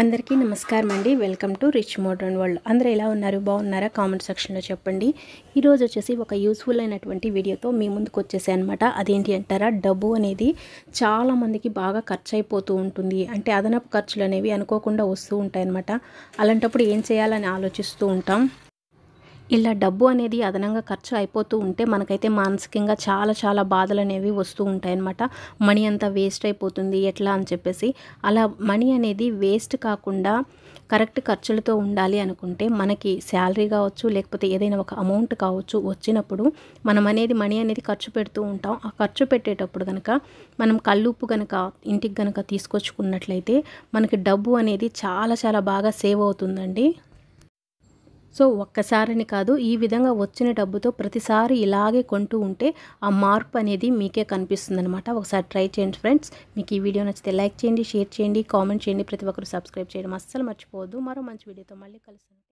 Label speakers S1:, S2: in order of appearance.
S1: అందరికీ నమస్కారం అండి welcome to Rich Modern World అందరూ ఎలా ఉన్నారు బాగున్నారా కామెంట్ సెక్షన్లో చెప్పండి ఈరోజు వచ్చేసి ఒక యూస్ఫుల్ అయినటువంటి వీడియోతో మీ ముందుకు వచ్చేసే అనమాట అదేంటి అంటారా డబ్బు అనేది చాలామందికి బాగా ఖర్చు అయిపోతూ ఉంటుంది అంటే అదనపు ఖర్చులు అనేవి అనుకోకుండా వస్తూ ఉంటాయన్నమాట అలాంటప్పుడు ఏం చేయాలని ఆలోచిస్తూ ఉంటాం ఇలా డబ్బు అనేది అదనంగా ఖర్చు అయిపోతూ ఉంటే మనకైతే మానసికంగా చాలా చాలా బాధలు అనేవి వస్తూ ఉంటాయన్నమాట మనీ అంతా వేస్ట్ అయిపోతుంది ఎట్లా అని చెప్పేసి అలా మనీ అనేది వేస్ట్ కాకుండా కరెక్ట్ ఖర్చులతో ఉండాలి అనుకుంటే మనకి శాలరీ కావచ్చు లేకపోతే ఏదైనా ఒక అమౌంట్ కావచ్చు వచ్చినప్పుడు మనం అనేది మనీ అనేది ఖర్చు పెడుతూ ఉంటాం ఆ ఖర్చు పెట్టేటప్పుడు కనుక మనం కల్లుప్పు కనుక ఇంటికి కనుక తీసుకొచ్చుకున్నట్లయితే మనకి డబ్బు అనేది చాలా చాలా బాగా సేవ్ అవుతుందండి సో ఒక్కసారిని కాదు ఈ విధంగా వచ్చిన డబ్బుతో ప్రతిసారి ఇలాగే కొంటూ ఉంటే ఆ మార్పు అనేది మీకే అనమాట ఒకసారి ట్రై చేయండి ఫ్రెండ్స్ మీకు ఈ వీడియో నచ్చితే లైక్ చేయండి షేర్ చేయండి కామెంట్ చేయండి ప్రతి ఒక్కరు సబ్స్క్రైబ్ చేయడం అస్సలు మర్చిపోవద్దు మరో మంచి వీడియోతో మళ్ళీ కలుస్తాను